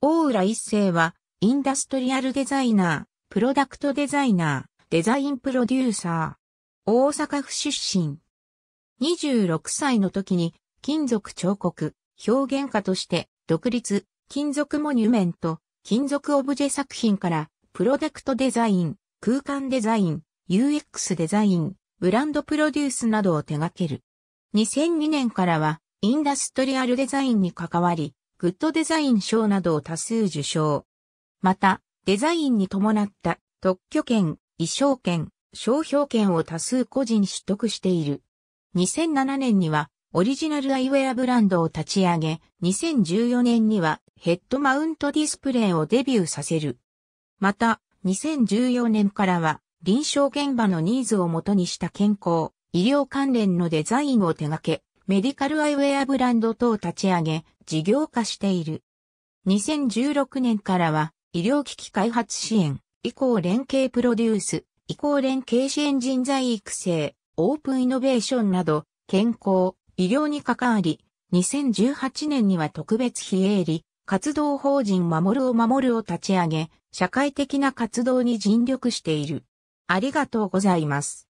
大浦一世は、インダストリアルデザイナー、プロダクトデザイナー、デザインプロデューサー、大阪府出身。26歳の時に、金属彫刻、表現家として、独立、金属モニュメント、金属オブジェ作品から、プロダクトデザイン、空間デザイン、UX デザイン、ブランドプロデュースなどを手掛ける。2002年からは、インダストリアルデザインに関わり、グッドデザイン賞などを多数受賞。また、デザインに伴った特許権、衣装権、商標権を多数個人取得している。2007年にはオリジナルアイウェアブランドを立ち上げ、2014年にはヘッドマウントディスプレイをデビューさせる。また、2014年からは臨床現場のニーズをもとにした健康、医療関連のデザインを手掛け、メディカルアイウェアブランド等立ち上げ、事業化している。2016年からは、医療機器開発支援、以降連携プロデュース、以降連携支援人材育成、オープンイノベーションなど、健康、医療に関わり、2018年には特別非営利、活動法人守るを守るを立ち上げ、社会的な活動に尽力している。ありがとうございます。